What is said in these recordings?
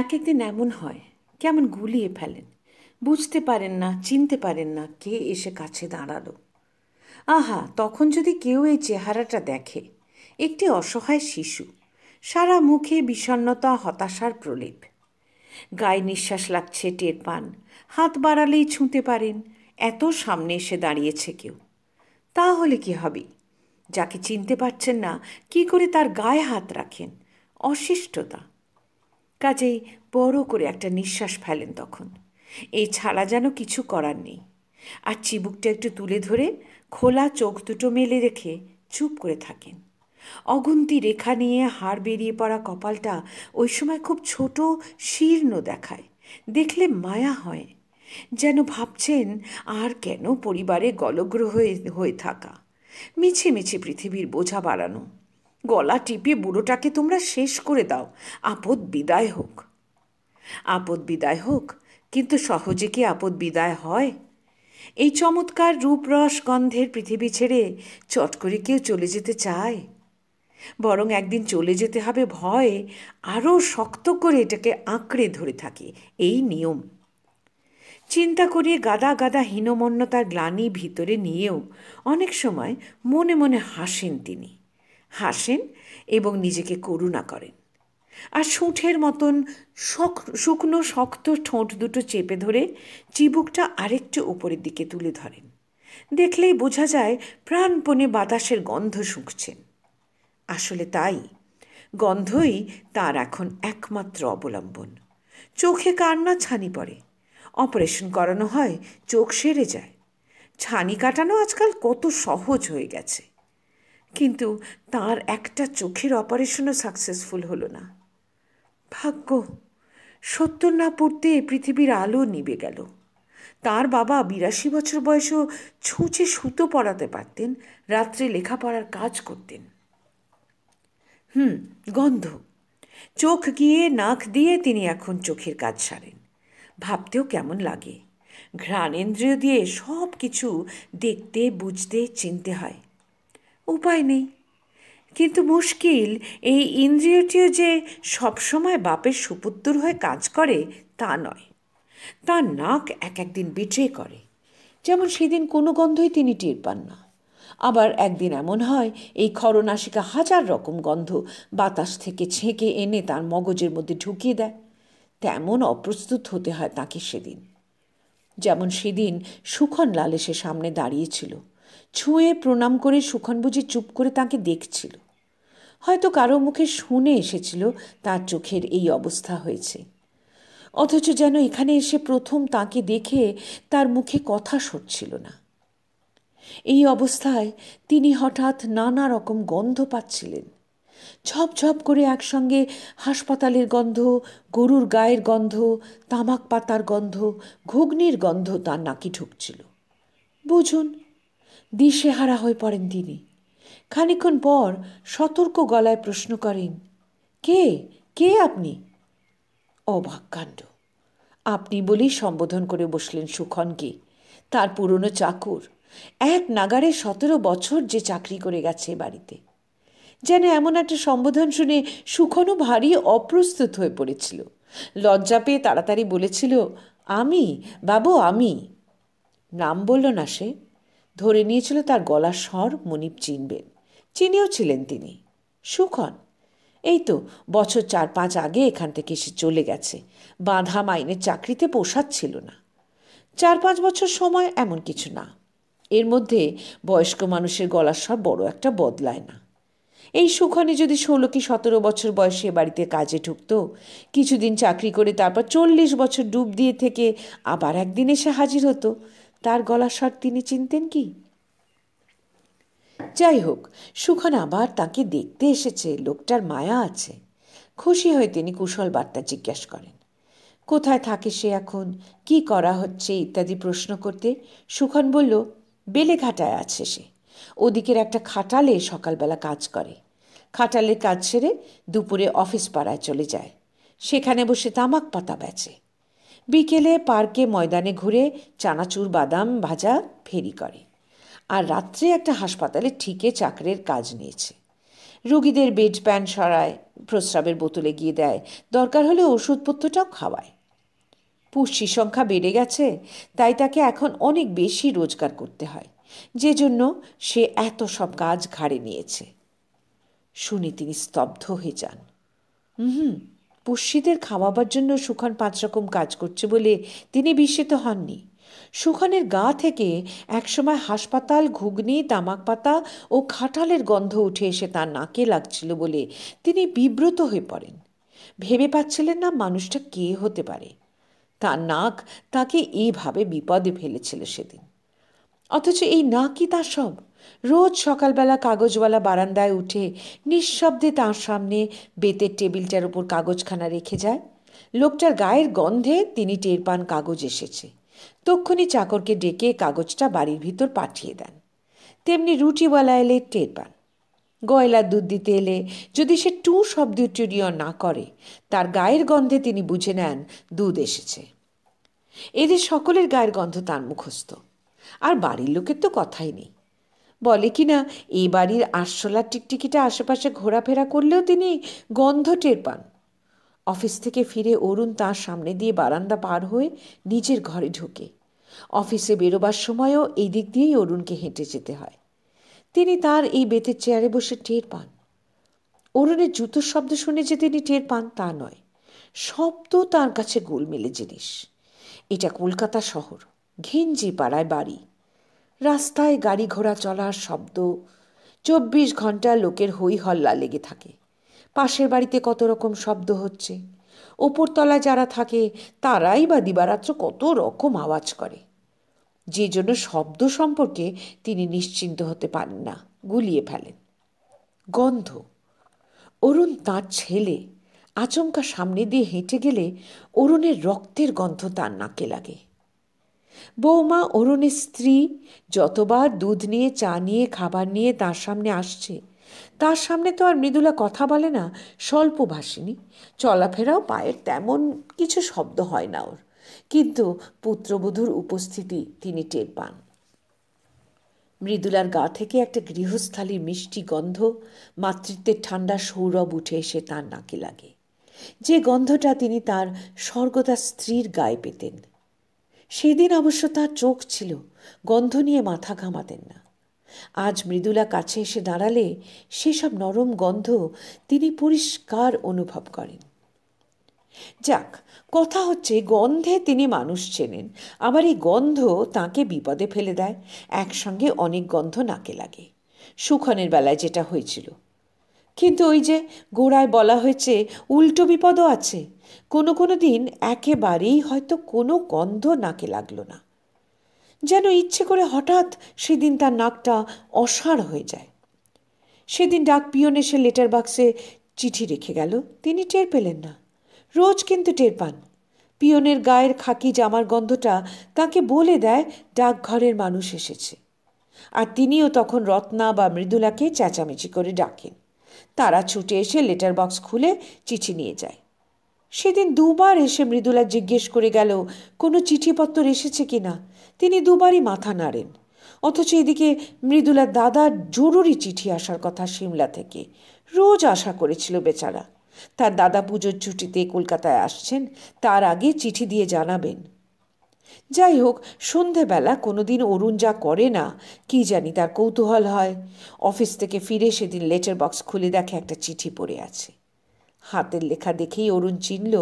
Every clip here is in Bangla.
এক একদিন এমন হয় কেমন গুলিয়ে ফেলেন বুঝতে পারেন না চিনতে পারেন না কে এসে কাছে দাঁড়ালো আহা তখন যদি কেউ এই চেহারাটা দেখে একটি অসহায় শিশু সারা মুখে বিষণ্নতা হতাশার প্রলেপ গায়ে নিঃশ্বাস লাগছে টের পান হাত বাড়ালেই ছুঁতে পারেন এত সামনে এসে দাঁড়িয়েছে কেউ তাহলে কি হবে যাকে চিনতে পারছেন না কি করে তার গায়ে হাত রাখেন অশিষ্টতা কাজেই বড় করে একটা নিঃশ্বাস ফেলেন তখন এই ছাড়া যেন কিছু করার নেই আর চিবুকটা একটু তুলে ধরে খোলা চোখ দুটো মেলে রেখে চুপ করে থাকেন অগুন্তি রেখা নিয়ে হাড় বেরিয়ে পড়া কপালটা ওই সময় খুব ছোট শীর্ণ দেখায় দেখলে মায়া হয় যেন ভাবছেন আর কেন পরিবারে গলগ্রহ হয়ে থাকা মিছে মিছে পৃথিবীর বোঝা বাড়ানো গলা টিপিয়ে বুড়োটাকে তোমরা শেষ করে দাও আপদ বিদায় হোক আপদ বিদায় হোক কিন্তু সহজে কি আপদ বিদায় হয় এই চমৎকার রূপরস গন্ধের পৃথিবী ছেড়ে চট করে কেউ চলে যেতে চায় বরং একদিন চলে যেতে হবে ভয়ে আরও শক্ত করে এটাকে আঁকড়ে ধরে থাকে এই নিয়ম চিন্তা করিয়ে গাদা গাদা হীনমন্যতার গ্লানি ভিতরে নিয়েও অনেক সময় মনে মনে হাসেন তিনি হাসেন এবং নিজেকে করুণা করেন আর সুঁঠের মতন শুকনো শক্ত ঠোঁট দুটো চেপে ধরে চিবুকটা আরেকটু উপরের দিকে তুলে ধরেন দেখলেই বোঝা যায় প্রাণপণে বাতাসের গন্ধ শুঁকছেন আসলে তাই গন্ধই তার এখন একমাত্র অবলম্বন চোখে কান্না ছানি পড়ে অপারেশন করানো হয় চোখ সেরে যায় ছানি কাটানো আজকাল কত সহজ হয়ে গেছে কিন্তু তার একটা চোখের অপারেশনও সাকসেসফুল হলো না ভাগ্য সত্তর না পড়তে পৃথিবীর আলো নিবে গেল তার বাবা বিরাশি বছর বয়সেও ছুঁচে সুতো পড়াতে পারতেন রাত্রে লেখাপড়ার কাজ করতেন হুম গন্ধ চোখ গিয়ে নাক দিয়ে তিনি এখন চোখের কাজ সারেন ভাবতেও কেমন লাগে ঘ্রাণেন্দ্রিয় দিয়ে সব কিছু দেখতে বুঝতে চিনতে হয় উপায় নেই কিন্তু মুশকিল এই ইন্দ্রিয়টিও যে সবসময় বাপের সুপুত্তুর হয়ে কাজ করে তা নয় তার নাক এক একদিন বিট্রে করে যেমন সেদিন কোনো গন্ধই তিনি টের পান না আবার একদিন এমন হয় এই খরনাশিকা হাজার রকম গন্ধ বাতাস থেকে ছেঁকে এনে তার মগজের মধ্যে ঢুকিয়ে দেয় তেমন অপ্রস্তুত হতে হয় তাকে সেদিন যেমন সেদিন সুখন লাল এসে সামনে দাঁড়িয়েছিল ছুঁয়ে প্রণাম করে বুঝি চুপ করে তাকে দেখছিল হয়তো কারো মুখে শুনে এসেছিল তার চোখের এই অবস্থা হয়েছে অথচ যেন এখানে এসে প্রথম তাকে দেখে তার মুখে কথা সরছিল না এই অবস্থায় তিনি হঠাৎ নানা রকম গন্ধ পাচ্ছিলেন ঝপ করে একসঙ্গে হাসপাতালের গন্ধ গরুর গায়ের গন্ধ তামাক পাতার গন্ধ ঘুগনির গন্ধ তার নাকি ঢুকছিল বুঝুন দিশেহারা হয়ে পড়েন তিনি খানিক্ষণ পর সতর্ক গলায় প্রশ্ন করেন কে কে আপনি অবাক্যাণ্ড আপনি বলেই সম্বোধন করে বসলেন সুখনকে তার পুরনো চাকর এক নাগারে সতেরো বছর যে চাকরি করে গেছে বাড়িতে যেন এমন একটা সম্বোধন শুনে সুখনও ভারী অপ্রস্তুত হয়ে পড়েছিল লজ্জা পেয়ে তাড়াতাড়ি বলেছিল আমি বাবু আমি নাম বলল না সে ধরে নিয়েছিল তার গলার স্বর মনিপ চিনবেন চিনেও ছিলেন তিনি সুখন এই তো বছর চার পাঁচ আগে এখান থেকে সে চলে গেছে বাঁধা মাইনের চাকরিতে পোষাচ্ছিল না চার পাঁচ বছর সময় এমন কিছু না এর মধ্যে বয়স্ক মানুষের গলার স্বর বড় একটা বদলায় না এই সুখনে যদি ষোলো কি সতেরো বছর বয়সে বাড়িতে কাজে ঢুকত কিছুদিন চাকরি করে তারপর চল্লিশ বছর ডুব দিয়ে থেকে আবার একদিন এসে হাজির হতো তার গলার স্বর তিনি চিনতেন কি যাই হোক সুখন আবার তাকে দেখতে এসেছে লোকটার মায়া আছে খুশি হয়ে তিনি কুশল বার্তা জিজ্ঞেস করেন কোথায় থাকে সে এখন কি করা হচ্ছে ইত্যাদি প্রশ্ন করতে সুখন বলল বেলেঘাটায় আছে সে ওদিকের একটা খাটালে সকালবেলা কাজ করে খাটালে কাজ সেরে দুপুরে অফিস পাড়ায় চলে যায় সেখানে বসে তামাক পাতা বেচে বিকেলে পার্কে ময়দানে ঘুরে চানাচুর বাদাম ভাজা ফেরি করে আর রাত্রে একটা হাসপাতালে ঠিকে চাকরের কাজ নিয়েছে রুগীদের বেড প্যান সরায় প্রস্রাবের বোতলে গিয়ে দেয় দরকার হলে ওষুধপত্রটাও খাওয়ায় পুষ্টির সংখ্যা বেড়ে গেছে তাই তাকে এখন অনেক বেশি রোজগার করতে হয় যে জন্য সে এত সব কাজ ঘাড়ে নিয়েছে শুনে তিনি স্তব্ধ হয়ে যান হুম পুষ্যিদের খাওয়াবার জন্য সুখান পাঁচ রকম কাজ করছে বলে তিনি বিস্মিত হননি সুখানের গা থেকে একসময় হাসপাতাল ঘুগনি তামাক পাতা ও খাটালের গন্ধ উঠে এসে তার নাকে লাগছিল বলে তিনি বিব্রত হয়ে পড়েন ভেবে পাচ্ছিলেন না মানুষটা কে হতে পারে তার নাক তাকে এইভাবে বিপদে ফেলেছিল সেদিন অথচ এই না কি তা সব রোজ সকালবেলা কাগজওয়ালা বারান্দায় উঠে নিঃশব্দে তার সামনে বেতের টেবিলটার উপর কাগজখানা রেখে যায় লোকটার গায়ের গন্ধে তিনি টের পান কাগজ এসেছে তক্ষণি চাকরকে ডেকে কাগজটা বাড়ির ভিতর পাঠিয়ে দেন তেমনি রুটিওয়ালা এলে টের পান গয়লার দুধ দিতে এলে যদি সে টু শব্দটিও না করে তার গায়ের গন্ধে তিনি বুঝে নেন দুধ এসেছে এদের সকলের গায়ের গন্ধ তার মুখস্থ আর বাড়ির লোকের তো কথাই নেই বলে কি না এই বাড়ির আরশোলার টিকটিকিটা আশেপাশে ঘোরাফেরা করলেও তিনি গন্ধ টের পান অফিস থেকে ফিরে অরুণ তাঁর সামনে দিয়ে বারান্দা পার হয়ে নিজের ঘরে ঢোকে অফিসে বেরোবার সময়ও এই দিক দিয়েই অরুণকে হেঁটে যেতে হয় তিনি তার এই বেতের চেয়ারে বসে টের পান অরুণের জুতোর শব্দ শুনে যে তিনি টের পান তা নয় শব্দ তার কাছে গোলমেলে জিনিস এটা কলকাতা শহর ঘিঞ্জি পাড়ায় বাড়ি রাস্তায় গাড়ি ঘোড়া চলার শব্দ চব্বিশ ঘন্টা লোকের হই হল্লা লেগে থাকে পাশের বাড়িতে কত রকম শব্দ হচ্ছে ওপরতলা যারা থাকে তারাই বা দিবারাত্র কত রকম আওয়াজ করে যে জন্য শব্দ সম্পর্কে তিনি নিশ্চিন্ত হতে পারেন না গুলিয়ে ফেলেন গন্ধ অরুণ তাঁর ছেলে আচমকা সামনে দিয়ে হেঁটে গেলে অরুণের রক্তের গন্ধ তার নাকে লাগে বৌমা অরুণের স্ত্রী যতবার দুধ নিয়ে চা নিয়ে খাবার নিয়ে তার সামনে আসছে তার সামনে তো আর মৃদুলা কথা বলে না স্বল্প স্বল্পভাষিনী চলাফেরাও পায়ের তেমন কিছু শব্দ হয় না ওর কিন্তু পুত্রবধূর উপস্থিতি তিনি টের পান মৃদুলার গা থেকে একটা গৃহস্থালীর মিষ্টি গন্ধ মাতৃত্বের ঠান্ডা সৌরভ উঠে এসে তার নাকে লাগে যে গন্ধটা তিনি তার স্বর্গতা স্ত্রীর গায়ে পেতেন সেদিন অবশ্য তার চোখ ছিল গন্ধ নিয়ে মাথা ঘামাতেন না আজ মৃদুলা কাছে এসে দাঁড়ালে সেসব নরম গন্ধ তিনি পরিষ্কার অনুভব করেন যাক কথা হচ্ছে গন্ধে তিনি মানুষ চেনেন আবার এই গন্ধ তাকে বিপদে ফেলে দেয় একসঙ্গে অনেক গন্ধ নাকে লাগে সুখনের বেলায় যেটা হয়েছিল কিন্তু ওই যে গোড়ায় বলা হয়েছে উল্টো বিপদও আছে কোনো কোনো দিন একেবারেই হয়তো কোনো গন্ধ নাকে লাগলো না যেন ইচ্ছে করে হঠাৎ সেদিন তার নাকটা অসাড় হয়ে যায় সেদিন ডাক পিয়ন এসে লেটার বাক্সে চিঠি রেখে গেল তিনি টের পেলেন না রোজ কিন্তু টের পান পিয়নের গায়ের খাকি জামার গন্ধটা তাকে বলে দেয় ডাকঘরের মানুষ এসেছে আর তিনিও তখন রত্না বা মৃদুলাকে চেঁচামেচি করে ডাকেন তারা ছুটে এসে লেটার বক্স খুলে চিঠি নিয়ে যায় সেদিন দুবার এসে মৃদুলা জিজ্ঞেস করে গেল কোনো চিঠিপত্র এসেছে কি না তিনি দুবারই মাথা নাড়েন অথচ এদিকে মৃদুলার দাদার জরুরি চিঠি আসার কথা সিমলা থেকে রোজ আশা করেছিল বেচারা তার দাদা পুজোর ছুটিতে কলকাতায় আসছেন তার আগে চিঠি দিয়ে জানাবেন যাই হোক সন্ধেবেলা কোনোদিন অরুণ যা করে না কি জানি তার কৌতূহল হয় অফিস থেকে ফিরে সেদিন লেটার বক্স খুলে দেখে একটা চিঠি পড়ে আছে হাতের লেখা দেখেই অরুণ চিনল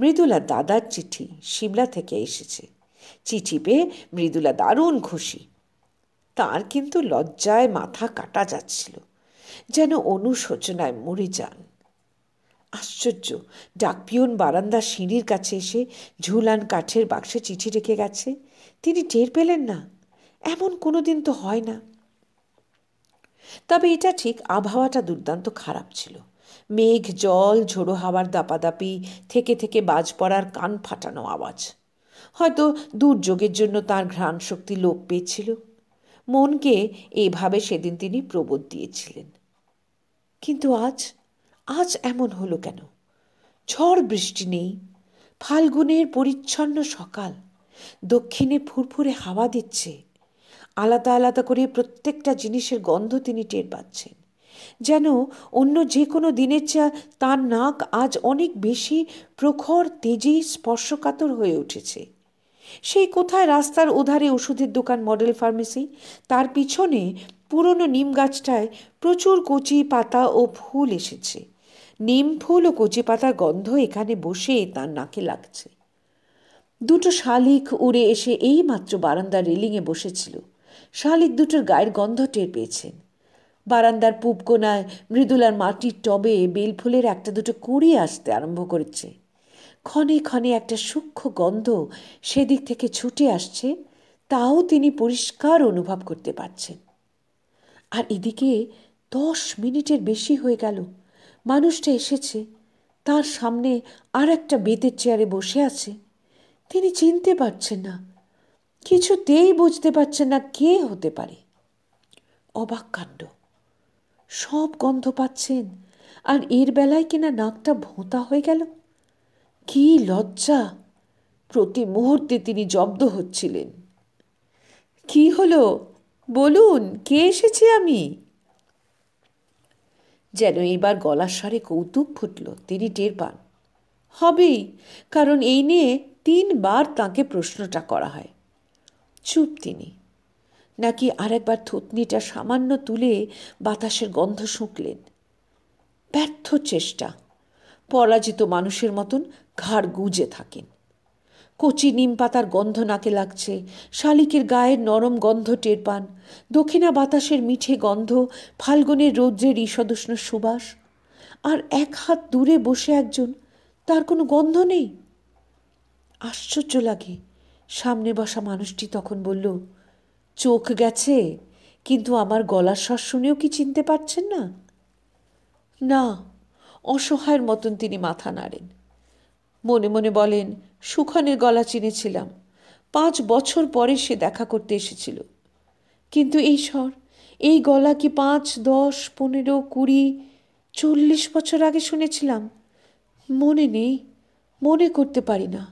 মৃদুলা দাদার চিঠি সিমলা থেকে এসেছে চিঠি পেয়ে মৃদুলা দারুণ খুশি তার কিন্তু লজ্জায় মাথা কাটা যাচ্ছিল যেন অনুশোচনায় মরে যান আশ্চর্য ডাকপিয়ন বারান্দা সিঁড়ির কাছে এসে ঝুলান কাঠের বাক্সে চিঠি রেখে গেছে তিনি টের পেলেন না এমন কোনো দিন তো হয় না তবে এটা ঠিক আবহাওয়াটা দুর্দান্ত খারাপ ছিল মেঘ জল ঝোড়ো হাওয়ার দাপাদাপি থেকে থেকে বাজ পড়ার কান ফাটানো আওয়াজ হয়তো দুর্যোগের জন্য তার ঘ্রাণ শক্তি লোপ পেয়েছিল মনকে এভাবে সেদিন তিনি প্রবোধ দিয়েছিলেন কিন্তু আজ আজ এমন হলো কেন ঝড় বৃষ্টি নেই ফাল্গুনের পরিচ্ছন্ন সকাল দক্ষিণে ফুরফুরে হাওয়া দিচ্ছে আলাদা আলাদা করে প্রত্যেকটা জিনিসের গন্ধ তিনি টের পাচ্ছেন যেন অন্য যে কোনো দিনের চা তার নাক আজ অনেক বেশি প্রখর তেজেই স্পর্শকাতর হয়ে উঠেছে সেই কোথায় রাস্তার ওধারে ওষুধের দোকান মডেল ফার্মেসি তার পিছনে পুরনো নিম গাছটায় প্রচুর কচি পাতা ও ফুল এসেছে নিম ফুল ও কচি পাতার গন্ধ এখানে বসে তার নাকে লাগছে দুটো শালিক উড়ে এসে এই মাত্র বারান্দার রেলিংয়ে বসেছিল শালিক দুটোর গায়ের গন্ধ টের পেয়েছেন বারান্দার পুবকোনায় মৃদুলার মাটির টবে বেল ফুলের একটা দুটো কুড়ি আসতে আরম্ভ করেছে ক্ষণে ক্ষণে একটা সূক্ষ্ম গন্ধ সেদিক থেকে ছুটে আসছে তাও তিনি পরিষ্কার অনুভব করতে পারছেন আর এদিকে দশ মিনিটের বেশি হয়ে গেল মানুষটা এসেছে তার সামনে আর একটা বেতের চেয়ারে বসে আছে তিনি চিনতে পারছেন না কিছুতেই বুঝতে পারছেন না কে হতে পারে অবাক কাণ্ড সব গন্ধ পাচ্ছেন আর এর বেলায় কিনা নাকটা ভোঁতা হয়ে গেল কি লজ্জা প্রতি মুহূর্তে তিনি জব্দ হচ্ছিলেন কি হলো বলুন কে এসেছি আমি যেন এইবার গলার স্বরে কৌতুক ফুটল তিনি টের পান হবেই কারণ এই নিয়ে তিনবার তাকে প্রশ্নটা করা হয় চুপ তিনি নাকি আরেকবার থুতনিটা সামান্য তুলে বাতাসের গন্ধ শুঁকলেন ব্যর্থ চেষ্টা পরাজিত মানুষের মতন ঘাড় গুঁজে থাকেন কচি নিম পাতার গন্ধ নাকে লাগছে শালিকের গায়ের নরম গন্ধ টের পান দক্ষিণা বাতাসের মিঠে গন্ধ ফাল্গুনের রৌদ্রের ঈষদুষ্ণ সুবাস আর এক হাত দূরে বসে একজন তার কোনো গন্ধ নেই আশ্চর্য লাগে সামনে বসা মানুষটি তখন বলল চোখ গেছে কিন্তু আমার গলার স্বর শুনেও কি চিনতে পারছেন না না অসহায়ের মতন তিনি মাথা নাড়েন মনে মনে বলেন সুখনের গলা চিনেছিলাম পাঁচ বছর পরে সে দেখা করতে এসেছিল কিন্তু এই স্বর এই গলা কি পাঁচ দশ পনেরো কুড়ি চল্লিশ বছর আগে শুনেছিলাম মনে নেই মনে করতে পারি না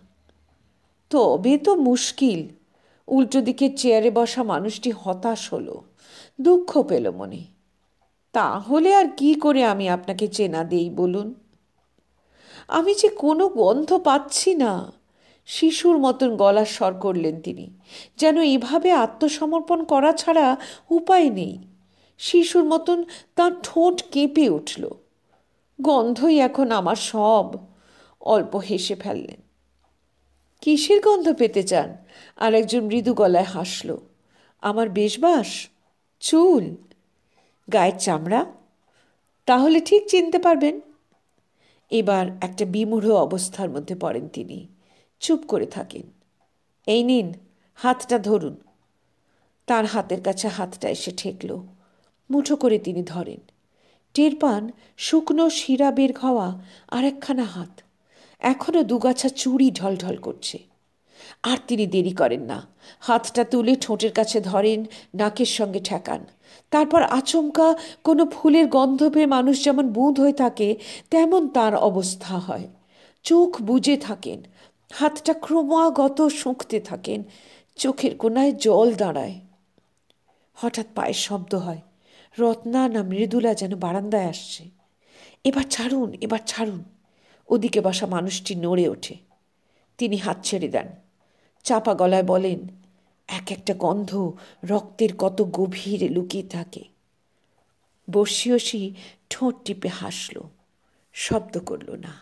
তবে তো মুশকিল উল্টো দিকে চেয়ারে বসা মানুষটি হতাশ হলো দুঃখ পেল মনে তাহলে আর কি করে আমি আপনাকে চেনা দেই বলুন আমি যে কোনো গন্ধ পাচ্ছি না শিশুর মতন গলার স্বর করলেন তিনি যেন এভাবে আত্মসমর্পণ করা ছাড়া উপায় নেই শিশুর মতন তাঁর ঠোঁট কেঁপে উঠল গন্ধই এখন আমার সব অল্প হেসে ফেললেন কিসের গন্ধ পেতে চান আর একজন মৃদু গলায় হাসল আমার বেশবাস চুল গায়ের চামড়া তাহলে ঠিক চিনতে পারবেন এবার একটা বিমূঢ় অবস্থার মধ্যে পড়েন তিনি চুপ করে থাকেন এই নিন হাতটা ধরুন তার হাতের কাছে হাতটা এসে ঠেকল মুঠো করে তিনি ধরেন টের পান শুকনো শিরা বের হওয়া আর একখানা হাত এখনও দুগাছা চুড়ি ঢলঢল করছে আর তিনি দেরি করেন না হাতটা তুলে ঠোঁটের কাছে ধরেন নাকের সঙ্গে ঠেকান তারপর আচমকা কোনো ফুলের গন্ধ পেয়ে মানুষ যেমন বুঁদ হয়ে থাকে তেমন তার অবস্থা হয় চোখ বুঝে থাকেন হাতটা ক্রমাগত শুঁকতে থাকেন চোখের কোনায় জল দাঁড়ায় হঠাৎ পায়ের শব্দ হয় রত্না না মৃদুলা যেন বারান্দায় আসছে এবার ছাড়ুন এবার ছাড়ুন ওদিকে বাসা মানুষটি নড়ে ওঠে তিনি হাত ছেড়ে দেন চাপা গলায় বলেন এক একটা গন্ধ রক্তের কত গভীর লুকিয়ে থাকে বসিয়সি ঠোঁট টিপে হাসল শব্দ করল না